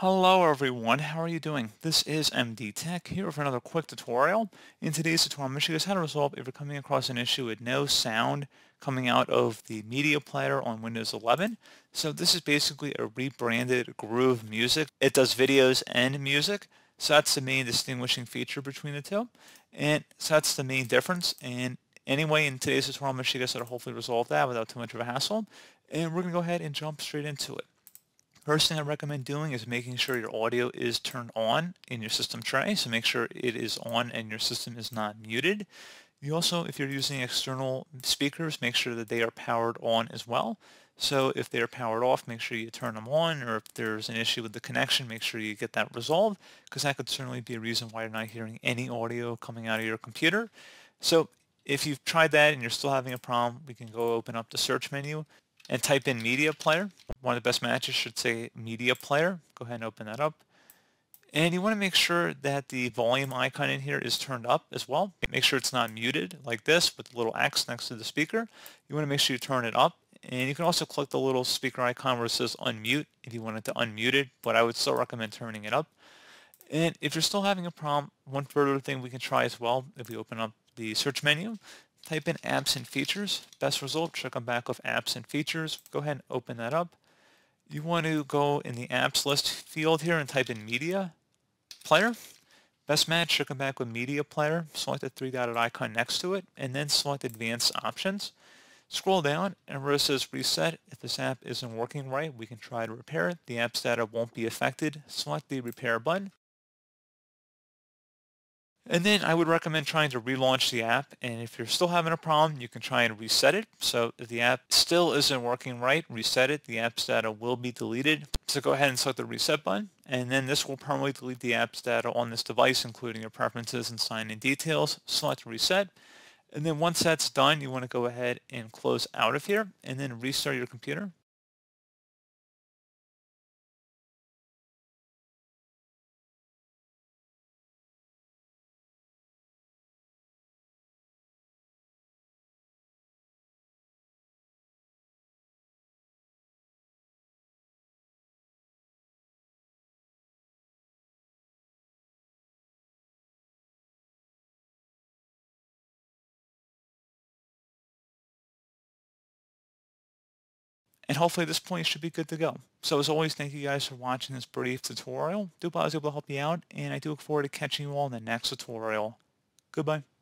Hello everyone, how are you doing? This is MD Tech here for another quick tutorial. In today's tutorial, I'm going to show you how to resolve if you're coming across an issue with no sound coming out of the media player on Windows 11. So this is basically a rebranded Groove Music. It does videos and music, so that's the main distinguishing feature between the two. And so that's the main difference. And anyway, in today's tutorial, I'm going to show you how to hopefully resolve that without too much of a hassle. And we're going to go ahead and jump straight into it. First thing I recommend doing is making sure your audio is turned on in your system tray. So make sure it is on and your system is not muted. You also, if you're using external speakers, make sure that they are powered on as well. So if they're powered off, make sure you turn them on, or if there's an issue with the connection, make sure you get that resolved, because that could certainly be a reason why you're not hearing any audio coming out of your computer. So if you've tried that and you're still having a problem, we can go open up the search menu and type in Media Player one of the best matches should say media player. Go ahead and open that up. And you want to make sure that the volume icon in here is turned up as well. Make sure it's not muted like this with the little X next to the speaker. You want to make sure you turn it up. And you can also click the little speaker icon where it says unmute if you wanted to unmute it, but I would still recommend turning it up. And if you're still having a problem, one further thing we can try as well, if we open up the search menu, type in apps and features, best result, check them back with apps and features, go ahead and open that up you want to go in the apps list field here and type in media player. Best match should come back with media player. Select the three dotted icon next to it and then select advanced options. Scroll down and where it says reset, if this app isn't working right, we can try to repair it. The app's data won't be affected. Select the repair button and then I would recommend trying to relaunch the app. And if you're still having a problem, you can try and reset it. So if the app still isn't working right, reset it. The app's data will be deleted. So go ahead and select the reset button. And then this will permanently delete the app's data on this device, including your preferences and sign-in details. Select reset. And then once that's done, you want to go ahead and close out of here and then restart your computer. And hopefully at this point you should be good to go. So as always, thank you guys for watching this brief tutorial. Do hope I was able to help you out, and I do look forward to catching you all in the next tutorial. Goodbye.